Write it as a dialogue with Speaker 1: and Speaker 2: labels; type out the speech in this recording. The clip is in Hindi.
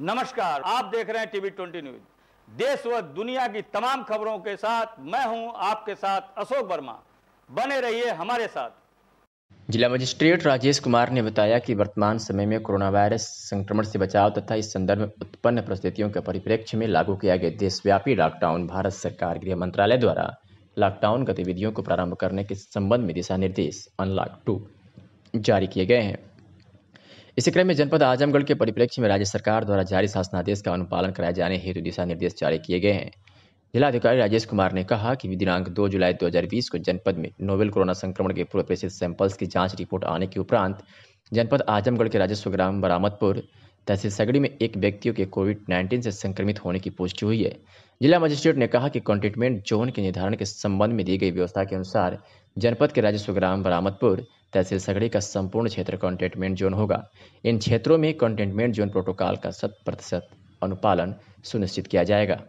Speaker 1: नमस्कार आप देख रहे हैं टीवी ट्वेंटी न्यूज देश व दुनिया की तमाम खबरों के साथ मैं हूं आपके साथ अशोक वर्मा बने रहिए हमारे साथ
Speaker 2: जिला मजिस्ट्रेट राजेश कुमार ने बताया कि वर्तमान समय में कोरोना वायरस संक्रमण से बचाव तथा इस संदर्भ में उत्पन्न परिस्थितियों के परिप्रेक्ष्य में लागू किया गया देशव्यापी लॉकडाउन भारत सरकार गृह मंत्रालय द्वारा लॉकडाउन गतिविधियों को प्रारंभ करने के संबंध में दिशा निर्देश अनलॉक टू जारी किए गए हैं इसी क्रम में जनपद आजमगढ़ के परिप्रेक्ष्य में राज्य सरकार द्वारा जारी शासनादेश का अनुपालन कराए जाने हेतु दिशा निर्देश जारी किए गए हैं जिलाधिकारी राजेश कुमार ने कहा कि दिनांक 2 जुलाई 2020 को जनपद में नोवेल कोरोना संक्रमण के पूर्व प्रेषित सैंपल्स की जांच रिपोर्ट आने के उपरांत जनपद आजमगढ़ के राजस्व ग्राम बरामदपुर तहसील सगड़ी में एक व्यक्तियों के कोविड 19 से संक्रमित होने की पुष्टि हुई है जिला मजिस्ट्रेट ने कहा कि कंटेनमेंट जोन के निर्धारण के संबंध में दी गई व्यवस्था के अनुसार जनपद के राजस्व ग्राम बरामदपुर तहसील सगड़ी का संपूर्ण क्षेत्र कंटेनमेंट जोन होगा इन क्षेत्रों में कंटेनमेंट जोन प्रोटोकॉल का शत प्रतिशत अनुपालन सुनिश्चित किया जाएगा